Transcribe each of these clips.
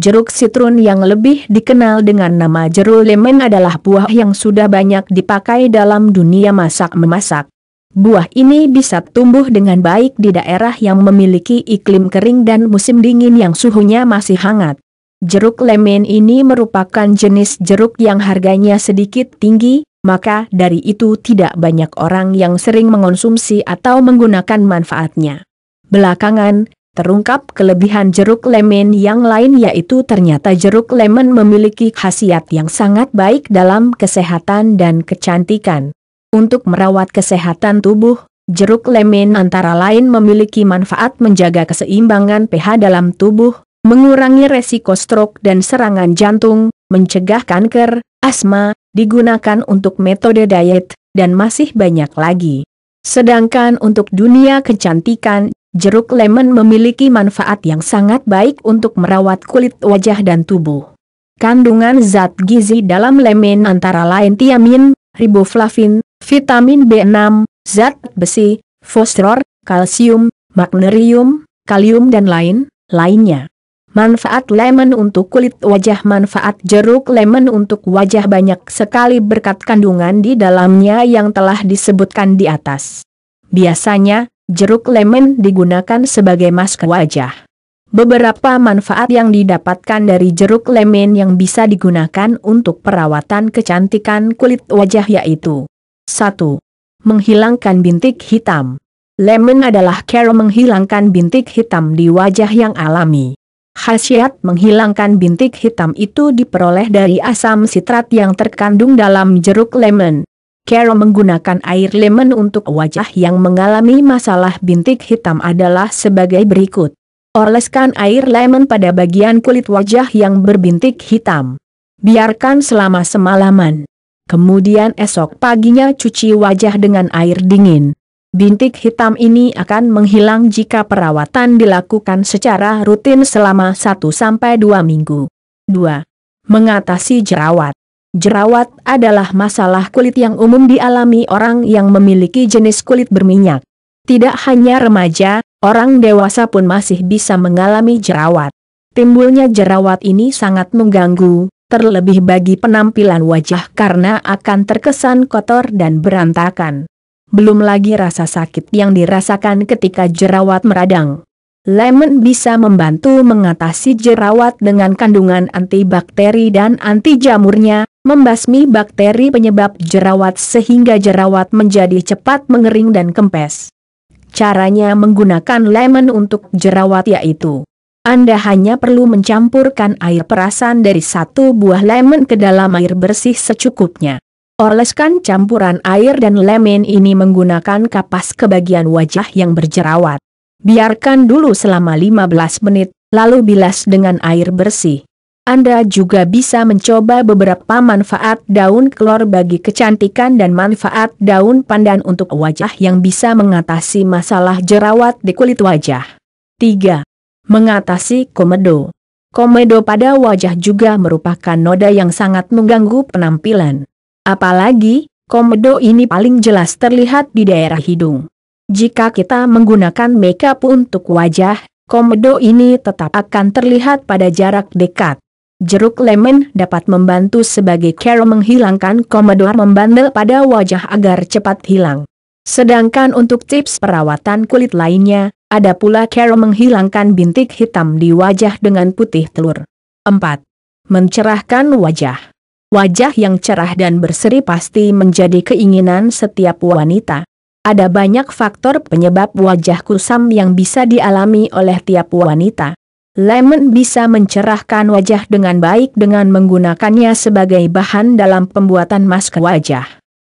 Jeruk sitrun yang lebih dikenal dengan nama jeruk lemon adalah buah yang sudah banyak dipakai dalam dunia masak-memasak. Buah ini bisa tumbuh dengan baik di daerah yang memiliki iklim kering dan musim dingin yang suhunya masih hangat. Jeruk lemon ini merupakan jenis jeruk yang harganya sedikit tinggi, maka dari itu tidak banyak orang yang sering mengonsumsi atau menggunakan manfaatnya. Belakangan, terungkap kelebihan jeruk lemon yang lain yaitu ternyata jeruk lemon memiliki khasiat yang sangat baik dalam kesehatan dan kecantikan. Untuk merawat kesehatan tubuh, jeruk lemon antara lain memiliki manfaat menjaga keseimbangan pH dalam tubuh, mengurangi resiko stroke dan serangan jantung, mencegah kanker, asma, digunakan untuk metode diet, dan masih banyak lagi. Sedangkan untuk dunia kecantikan, Jeruk lemon memiliki manfaat yang sangat baik untuk merawat kulit wajah dan tubuh. Kandungan zat gizi dalam lemon antara lain tiamin, riboflavin, vitamin B6, zat besi, fosfor, kalsium, magnesium, kalium dan lain-lainnya. Manfaat lemon untuk kulit wajah Manfaat jeruk lemon untuk wajah banyak sekali berkat kandungan di dalamnya yang telah disebutkan di atas. Biasanya, Jeruk lemon digunakan sebagai masker wajah. Beberapa manfaat yang didapatkan dari jeruk lemon yang bisa digunakan untuk perawatan kecantikan kulit wajah yaitu 1. Menghilangkan bintik hitam Lemon adalah cara menghilangkan bintik hitam di wajah yang alami. Khasiat menghilangkan bintik hitam itu diperoleh dari asam sitrat yang terkandung dalam jeruk lemon. Carol menggunakan air lemon untuk wajah yang mengalami masalah bintik hitam adalah sebagai berikut. Oleskan air lemon pada bagian kulit wajah yang berbintik hitam. Biarkan selama semalaman. Kemudian esok paginya cuci wajah dengan air dingin. Bintik hitam ini akan menghilang jika perawatan dilakukan secara rutin selama 1-2 minggu. 2. Mengatasi jerawat Jerawat adalah masalah kulit yang umum dialami orang yang memiliki jenis kulit berminyak. Tidak hanya remaja, orang dewasa pun masih bisa mengalami jerawat. Timbulnya jerawat ini sangat mengganggu, terlebih bagi penampilan wajah karena akan terkesan kotor dan berantakan. Belum lagi rasa sakit yang dirasakan ketika jerawat meradang. Lemon bisa membantu mengatasi jerawat dengan kandungan antibakteri dan anti jamurnya, membasmi bakteri penyebab jerawat sehingga jerawat menjadi cepat mengering dan kempes. Caranya menggunakan lemon untuk jerawat yaitu Anda hanya perlu mencampurkan air perasan dari satu buah lemon ke dalam air bersih secukupnya. Oleskan campuran air dan lemon ini menggunakan kapas ke bagian wajah yang berjerawat. Biarkan dulu selama 15 menit, lalu bilas dengan air bersih. Anda juga bisa mencoba beberapa manfaat daun kelor bagi kecantikan dan manfaat daun pandan untuk wajah yang bisa mengatasi masalah jerawat di kulit wajah. 3. Mengatasi komedo. Komedo pada wajah juga merupakan noda yang sangat mengganggu penampilan. Apalagi, komedo ini paling jelas terlihat di daerah hidung. Jika kita menggunakan makeup untuk wajah, komedo ini tetap akan terlihat pada jarak dekat. Jeruk lemon dapat membantu sebagai care menghilangkan komedor membandel pada wajah agar cepat hilang. Sedangkan untuk tips perawatan kulit lainnya, ada pula care menghilangkan bintik hitam di wajah dengan putih telur. 4. Mencerahkan wajah. Wajah yang cerah dan berseri pasti menjadi keinginan setiap wanita. Ada banyak faktor penyebab wajah kusam yang bisa dialami oleh tiap wanita. Lemon bisa mencerahkan wajah dengan baik dengan menggunakannya sebagai bahan dalam pembuatan masker wajah.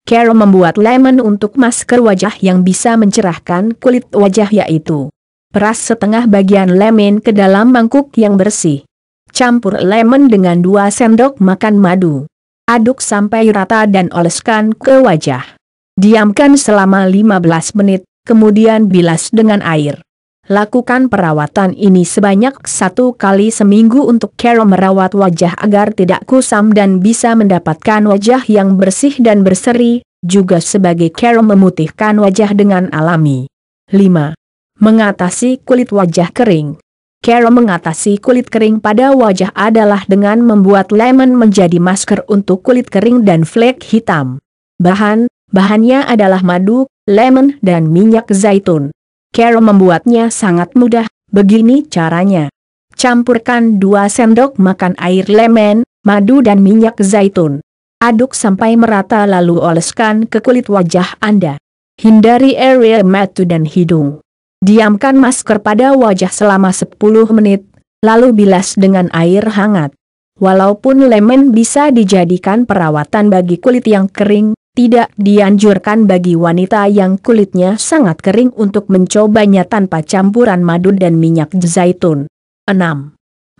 Carol membuat lemon untuk masker wajah yang bisa mencerahkan kulit wajah yaitu Peras setengah bagian lemon ke dalam mangkuk yang bersih. Campur lemon dengan 2 sendok makan madu. Aduk sampai rata dan oleskan ke wajah. Diamkan selama 15 menit, kemudian bilas dengan air. Lakukan perawatan ini sebanyak satu kali seminggu untuk Carol merawat wajah agar tidak kusam dan bisa mendapatkan wajah yang bersih dan berseri, juga sebagai Carol memutihkan wajah dengan alami. 5. Mengatasi kulit wajah kering Carol mengatasi kulit kering pada wajah adalah dengan membuat lemon menjadi masker untuk kulit kering dan flek hitam. Bahan, bahannya adalah madu, lemon dan minyak zaitun. Carol membuatnya sangat mudah, begini caranya. Campurkan 2 sendok makan air lemon, madu dan minyak zaitun. Aduk sampai merata lalu oleskan ke kulit wajah Anda. Hindari area mata dan hidung. Diamkan masker pada wajah selama 10 menit, lalu bilas dengan air hangat. Walaupun lemon bisa dijadikan perawatan bagi kulit yang kering, tidak dianjurkan bagi wanita yang kulitnya sangat kering untuk mencobanya tanpa campuran madu dan minyak zaitun. 6.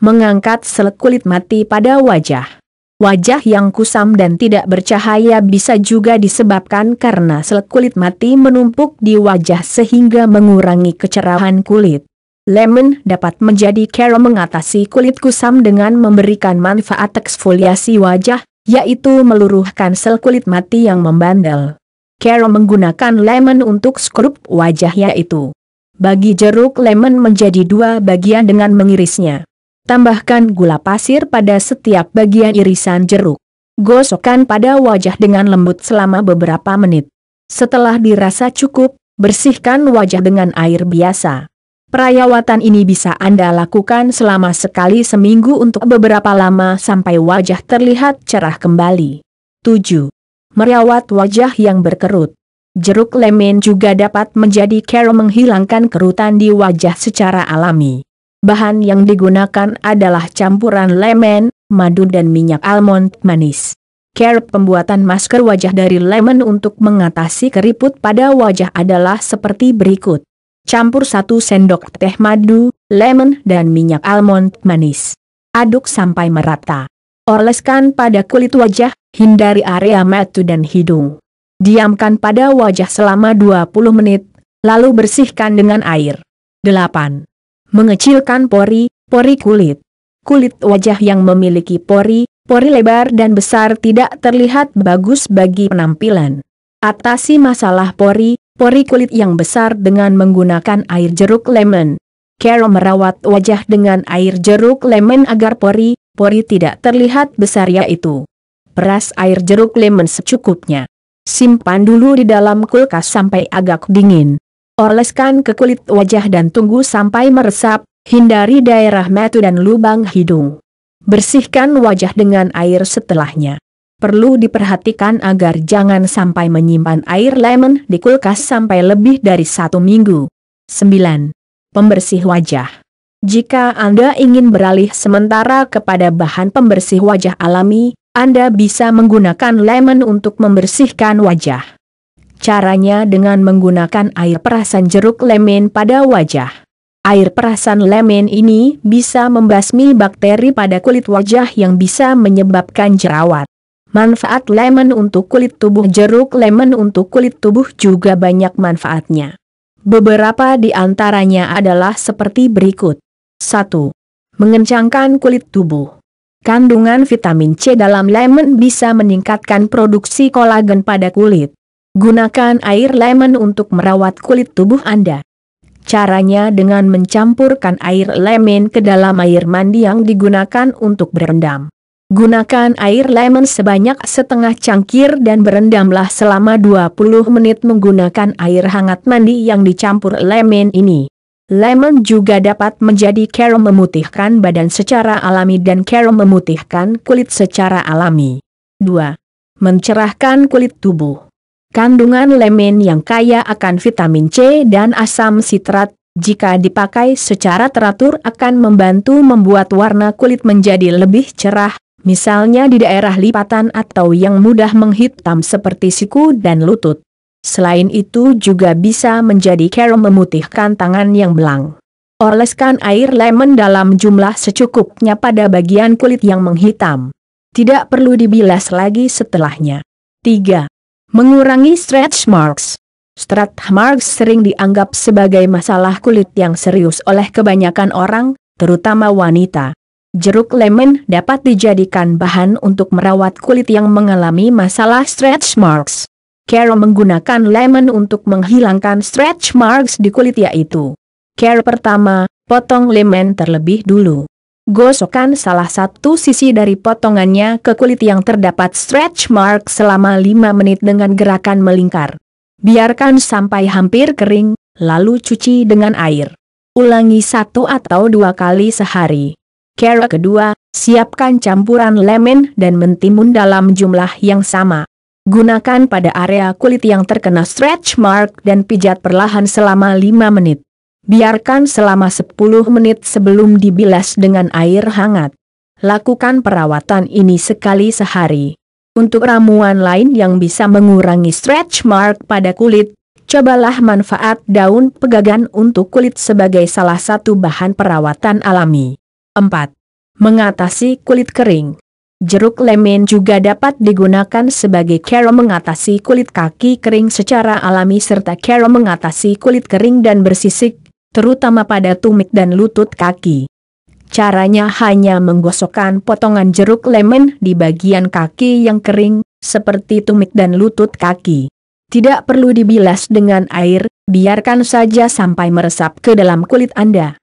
Mengangkat sel kulit mati pada wajah. Wajah yang kusam dan tidak bercahaya bisa juga disebabkan karena sel kulit mati menumpuk di wajah sehingga mengurangi kecerahan kulit. Lemon dapat menjadi cara mengatasi kulit kusam dengan memberikan manfaat eksfoliasi wajah, yaitu meluruhkan sel kulit mati yang membandel. Carol menggunakan lemon untuk skrup wajah yaitu Bagi jeruk lemon menjadi dua bagian dengan mengirisnya. Tambahkan gula pasir pada setiap bagian irisan jeruk. Gosokkan pada wajah dengan lembut selama beberapa menit. Setelah dirasa cukup, bersihkan wajah dengan air biasa. Perawatan ini bisa Anda lakukan selama sekali seminggu untuk beberapa lama sampai wajah terlihat cerah kembali. 7. Merawat wajah yang berkerut. Jeruk lemon juga dapat menjadi care menghilangkan kerutan di wajah secara alami. Bahan yang digunakan adalah campuran lemon, madu dan minyak almond manis. Care pembuatan masker wajah dari lemon untuk mengatasi keriput pada wajah adalah seperti berikut. Campur 1 sendok teh madu, lemon dan minyak almond manis. Aduk sampai merata. Oleskan pada kulit wajah, hindari area mata dan hidung. Diamkan pada wajah selama 20 menit, lalu bersihkan dengan air. 8. Mengecilkan pori, pori kulit. Kulit wajah yang memiliki pori, pori lebar dan besar tidak terlihat bagus bagi penampilan. Atasi masalah pori, pori kulit yang besar dengan menggunakan air jeruk lemon. Carol merawat wajah dengan air jeruk lemon agar pori, pori tidak terlihat besar yaitu. Peras air jeruk lemon secukupnya. Simpan dulu di dalam kulkas sampai agak dingin. Oleskan ke kulit wajah dan tunggu sampai meresap, hindari daerah mata dan lubang hidung. Bersihkan wajah dengan air setelahnya perlu diperhatikan agar jangan sampai menyimpan air lemon di kulkas sampai lebih dari satu minggu. 9. Pembersih wajah Jika Anda ingin beralih sementara kepada bahan pembersih wajah alami, Anda bisa menggunakan lemon untuk membersihkan wajah. Caranya dengan menggunakan air perasan jeruk lemon pada wajah. Air perasan lemon ini bisa membasmi bakteri pada kulit wajah yang bisa menyebabkan jerawat. Manfaat lemon untuk kulit tubuh jeruk lemon untuk kulit tubuh juga banyak manfaatnya. Beberapa di antaranya adalah seperti berikut. 1. Mengencangkan kulit tubuh. Kandungan vitamin C dalam lemon bisa meningkatkan produksi kolagen pada kulit. Gunakan air lemon untuk merawat kulit tubuh Anda. Caranya dengan mencampurkan air lemon ke dalam air mandi yang digunakan untuk berendam. Gunakan air lemon sebanyak setengah cangkir dan berendamlah selama 20 menit menggunakan air hangat mandi yang dicampur lemon ini. Lemon juga dapat menjadi kerom memutihkan badan secara alami dan kerom memutihkan kulit secara alami. 2. Mencerahkan kulit tubuh. Kandungan lemon yang kaya akan vitamin C dan asam sitrat jika dipakai secara teratur akan membantu membuat warna kulit menjadi lebih cerah, misalnya di daerah lipatan atau yang mudah menghitam seperti siku dan lutut. Selain itu juga bisa menjadi kerom memutihkan tangan yang belang. Oleskan air lemon dalam jumlah secukupnya pada bagian kulit yang menghitam. Tidak perlu dibilas lagi setelahnya. 3. Mengurangi stretch marks. Stretch marks sering dianggap sebagai masalah kulit yang serius oleh kebanyakan orang, terutama wanita. Jeruk lemon dapat dijadikan bahan untuk merawat kulit yang mengalami masalah stretch marks. Care menggunakan lemon untuk menghilangkan stretch marks di kulit yaitu Care pertama, potong lemon terlebih dulu. Gosokkan salah satu sisi dari potongannya ke kulit yang terdapat stretch mark selama 5 menit dengan gerakan melingkar. Biarkan sampai hampir kering, lalu cuci dengan air. Ulangi satu atau dua kali sehari. Cara kedua, siapkan campuran lemon dan mentimun dalam jumlah yang sama. Gunakan pada area kulit yang terkena stretch mark dan pijat perlahan selama 5 menit. Biarkan selama 10 menit sebelum dibilas dengan air hangat. Lakukan perawatan ini sekali sehari. Untuk ramuan lain yang bisa mengurangi stretch mark pada kulit, cobalah manfaat daun pegagan untuk kulit sebagai salah satu bahan perawatan alami. 4. Mengatasi kulit kering. Jeruk lemon juga dapat digunakan sebagai cara mengatasi kulit kaki kering secara alami serta cara mengatasi kulit kering dan bersisik, terutama pada tumit dan lutut kaki. Caranya hanya menggosokkan potongan jeruk lemon di bagian kaki yang kering, seperti tumit dan lutut kaki. Tidak perlu dibilas dengan air, biarkan saja sampai meresap ke dalam kulit Anda.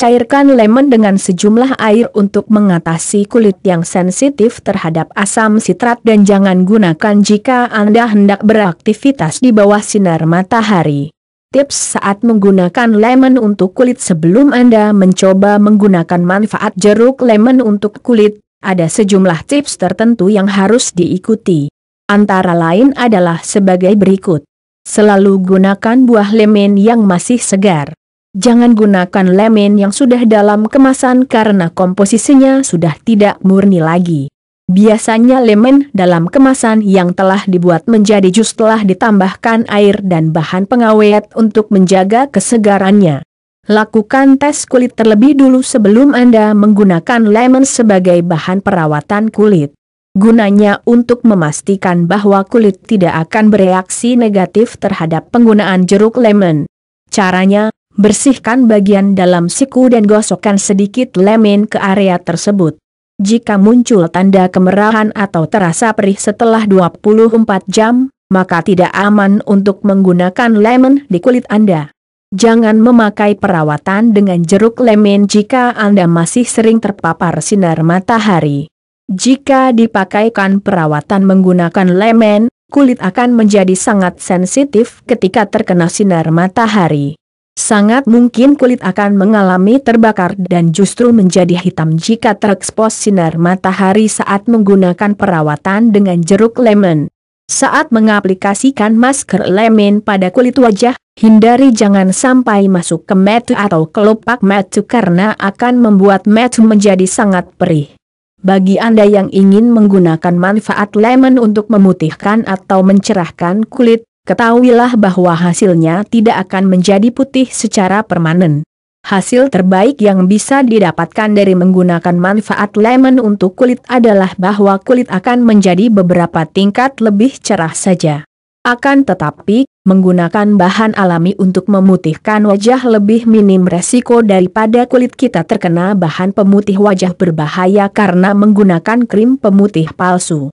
Cairkan lemon dengan sejumlah air untuk mengatasi kulit yang sensitif terhadap asam sitrat dan jangan gunakan jika Anda hendak beraktivitas di bawah sinar matahari. Tips saat menggunakan lemon untuk kulit sebelum Anda mencoba menggunakan manfaat jeruk lemon untuk kulit, ada sejumlah tips tertentu yang harus diikuti. Antara lain adalah sebagai berikut. Selalu gunakan buah lemon yang masih segar. Jangan gunakan lemen yang sudah dalam kemasan karena komposisinya sudah tidak murni lagi. Biasanya lemon dalam kemasan yang telah dibuat menjadi jus telah ditambahkan air dan bahan pengawet untuk menjaga kesegarannya. Lakukan tes kulit terlebih dulu sebelum Anda menggunakan lemon sebagai bahan perawatan kulit. Gunanya untuk memastikan bahwa kulit tidak akan bereaksi negatif terhadap penggunaan jeruk lemon. Caranya, Bersihkan bagian dalam siku dan gosokkan sedikit lemon ke area tersebut. Jika muncul tanda kemerahan atau terasa perih setelah 24 jam, maka tidak aman untuk menggunakan lemon di kulit Anda. Jangan memakai perawatan dengan jeruk lemon jika Anda masih sering terpapar sinar matahari. Jika dipakaikan perawatan menggunakan lemon, kulit akan menjadi sangat sensitif ketika terkena sinar matahari sangat mungkin kulit akan mengalami terbakar dan justru menjadi hitam jika terekspos sinar matahari saat menggunakan perawatan dengan jeruk lemon. Saat mengaplikasikan masker lemon pada kulit wajah, hindari jangan sampai masuk ke metu atau kelopak metu karena akan membuat metu menjadi sangat perih. Bagi Anda yang ingin menggunakan manfaat lemon untuk memutihkan atau mencerahkan kulit, Ketahuilah bahwa hasilnya tidak akan menjadi putih secara permanen. Hasil terbaik yang bisa didapatkan dari menggunakan manfaat lemon untuk kulit adalah bahwa kulit akan menjadi beberapa tingkat lebih cerah saja. Akan tetapi, menggunakan bahan alami untuk memutihkan wajah lebih minim resiko daripada kulit kita terkena bahan pemutih wajah berbahaya karena menggunakan krim pemutih palsu.